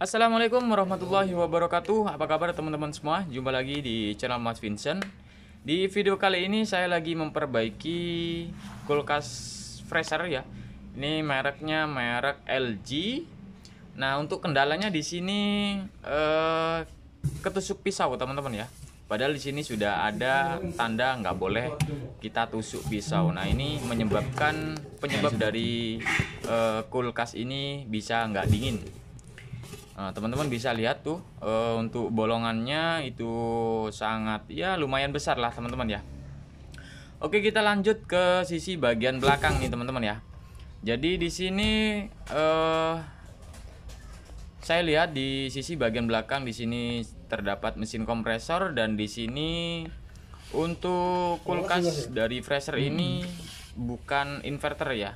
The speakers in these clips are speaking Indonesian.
Assalamualaikum warahmatullahi wabarakatuh Apa kabar teman-teman semua? Jumpa lagi di channel Mas Vincent Di video kali ini saya lagi memperbaiki kulkas freezer ya Ini mereknya merek LG Nah untuk kendalanya di sini eh, ketusuk pisau teman-teman ya Padahal di sini sudah ada tanda nggak boleh kita tusuk pisau. Nah ini menyebabkan penyebab dari uh, kulkas ini bisa nggak dingin. Nah, teman-teman bisa lihat tuh uh, untuk bolongannya itu sangat ya lumayan besar lah teman-teman ya. Oke, kita lanjut ke sisi bagian belakang nih teman-teman ya. Jadi di sini uh, saya lihat di sisi bagian belakang di sini terdapat mesin kompresor dan di sini untuk kulkas dari freezer ini hmm. bukan inverter ya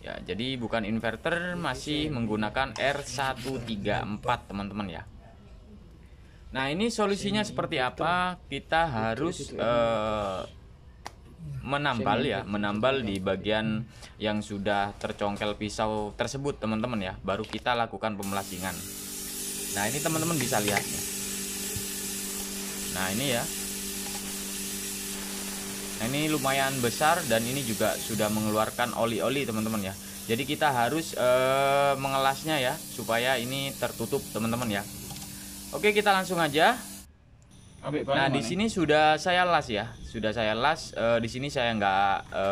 Ya, jadi bukan inverter masih menggunakan R134 teman-teman ya. Nah, ini solusinya seperti apa? Kita harus eh, menambal ya, menambal di bagian yang sudah tercongkel pisau tersebut teman-teman ya. Baru kita lakukan pemelasingan. Nah, ini teman-teman bisa lihat. Nah, ini ya, Nah ini lumayan besar dan ini juga sudah mengeluarkan oli-oli teman-teman ya. Jadi kita harus eh, mengelasnya ya supaya ini tertutup teman-teman ya. Oke kita langsung aja. Nah di sini sudah saya las ya, sudah saya las. E, di sini saya nggak e,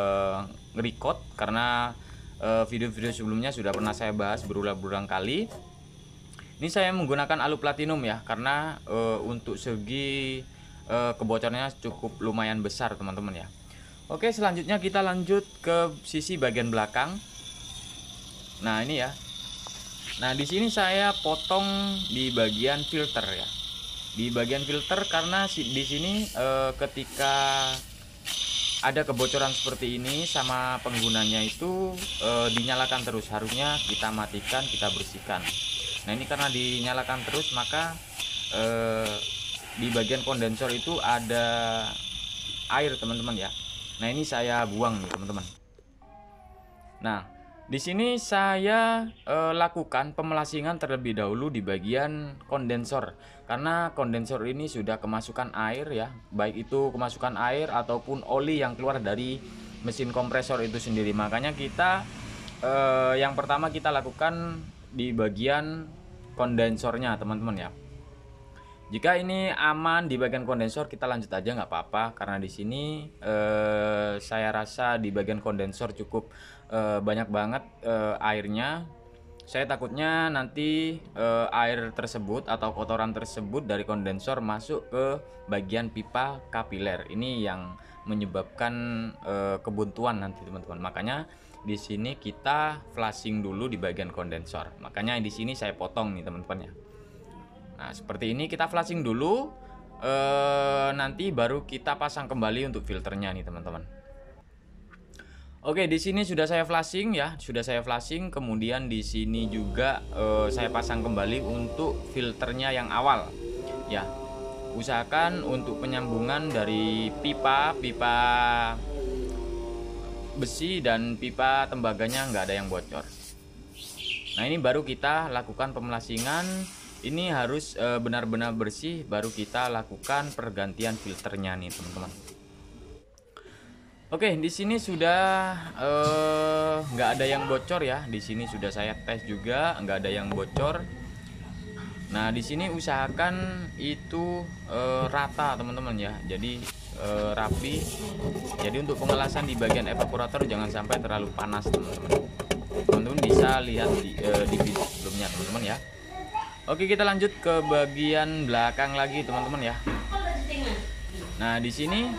record karena eh, video-video sebelumnya sudah pernah saya bahas berulang-ulang kali. Ini saya menggunakan alu platinum ya karena untuk segi Eh, kebocornya cukup lumayan besar teman-teman ya oke selanjutnya kita lanjut ke sisi bagian belakang nah ini ya nah di sini saya potong di bagian filter ya di bagian filter karena di sini e, ketika ada kebocoran seperti ini sama penggunanya itu e, dinyalakan terus harusnya kita matikan kita bersihkan nah ini karena dinyalakan terus maka e, di bagian kondensor itu ada air teman-teman ya nah ini saya buang nih teman-teman nah di sini saya e, lakukan pemelasingan terlebih dahulu di bagian kondensor karena kondensor ini sudah kemasukan air ya baik itu kemasukan air ataupun oli yang keluar dari mesin kompresor itu sendiri makanya kita e, yang pertama kita lakukan di bagian kondensornya teman-teman ya jika ini aman di bagian kondensor kita lanjut aja nggak apa-apa karena di sini eh, saya rasa di bagian kondensor cukup eh, banyak banget eh, airnya. Saya takutnya nanti eh, air tersebut atau kotoran tersebut dari kondensor masuk ke bagian pipa kapiler. Ini yang menyebabkan eh, kebuntuan nanti teman-teman. Makanya di sini kita flushing dulu di bagian kondensor. Makanya di sini saya potong nih teman-teman ya. Nah, seperti ini kita flashing dulu eh nanti baru kita pasang kembali untuk filternya nih, teman-teman. Oke, di sini sudah saya flashing ya, sudah saya flashing. Kemudian di sini juga eh, saya pasang kembali untuk filternya yang awal. Ya. Usahakan untuk penyambungan dari pipa, pipa besi dan pipa tembaganya nggak ada yang bocor. Nah, ini baru kita lakukan pemelasingan ini harus eh, benar-benar bersih baru kita lakukan pergantian filternya nih teman-teman Oke di sini sudah eh, nggak ada yang bocor ya di sini sudah saya tes juga nggak ada yang bocor Nah di sini usahakan itu eh, rata teman-teman ya jadi rapi jadi untuk pengelasan di bagian evaporator jangan sampai terlalu panas teman-teman teman-teman bisa lihat di, di video sebelumnya teman-teman ya Oke, kita lanjut ke bagian belakang lagi, teman-teman ya. Nah, di sini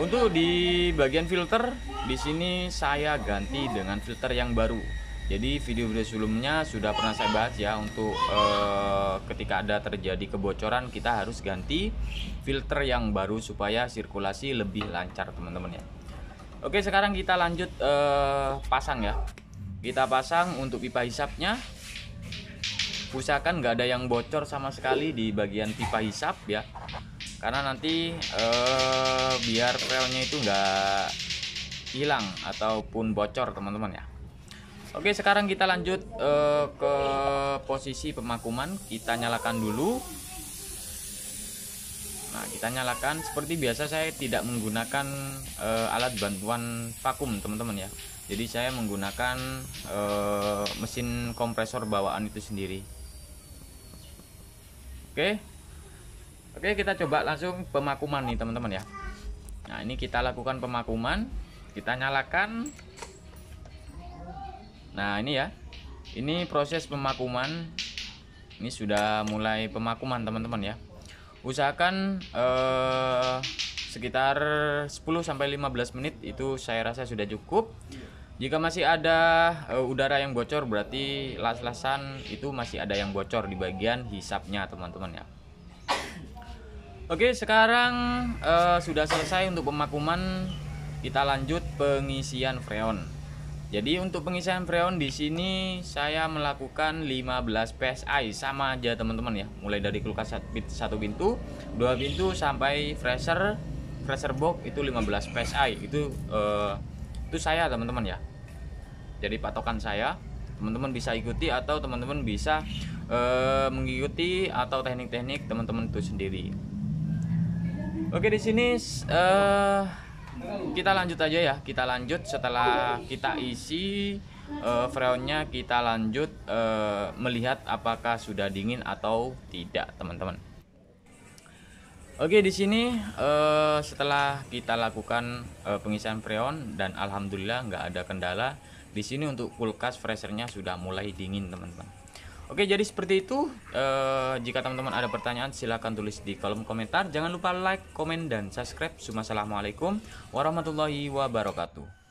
untuk di bagian filter, di sini saya ganti dengan filter yang baru. Jadi video-video sebelumnya sudah pernah saya bahas ya untuk eh, ketika ada terjadi kebocoran kita harus ganti filter yang baru supaya sirkulasi lebih lancar, teman-teman ya. Oke, sekarang kita lanjut eh, pasang ya. Kita pasang untuk pipa hisapnya usahakan nggak ada yang bocor sama sekali di bagian pipa hisap ya karena nanti eh, biar relnya itu nggak hilang ataupun bocor teman-teman ya Oke sekarang kita lanjut eh, ke posisi pemakuman kita nyalakan dulu Nah kita nyalakan seperti biasa saya tidak menggunakan eh, alat bantuan vakum teman-teman ya jadi saya menggunakan eh, mesin kompresor bawaan itu sendiri Oke. Oke, kita coba langsung pemakuman nih, teman-teman ya. Nah, ini kita lakukan pemakuman. Kita nyalakan. Nah, ini ya. Ini proses pemakuman. Ini sudah mulai pemakuman, teman-teman ya. Usahakan eh sekitar 10 sampai 15 menit itu saya rasa sudah cukup. Jika masih ada uh, udara yang bocor berarti las-lasan itu masih ada yang bocor di bagian hisapnya teman-teman ya. Oke, sekarang uh, sudah selesai untuk pemakuman. Kita lanjut pengisian freon. Jadi untuk pengisian freon di sini saya melakukan 15 PSI sama aja teman-teman ya. Mulai dari kulkas satu pintu, dua pintu sampai freezer, freezer box itu 15 PSI. Itu uh, itu saya teman-teman ya jadi patokan saya teman-teman bisa ikuti atau teman-teman bisa e, mengikuti atau teknik-teknik teman-teman itu sendiri oke di sini e, kita lanjut aja ya kita lanjut setelah kita isi uh, eh, freonnya kita lanjut uh, melihat apakah sudah dingin atau tidak teman-teman Oke, di sini uh, setelah kita lakukan uh, pengisian freon dan alhamdulillah nggak ada kendala. Di sini untuk kulkas freshernya sudah mulai dingin, teman-teman. Oke, jadi seperti itu. Uh, jika teman-teman ada pertanyaan, silahkan tulis di kolom komentar. Jangan lupa like, komen, dan subscribe. Assalamualaikum warahmatullahi wabarakatuh.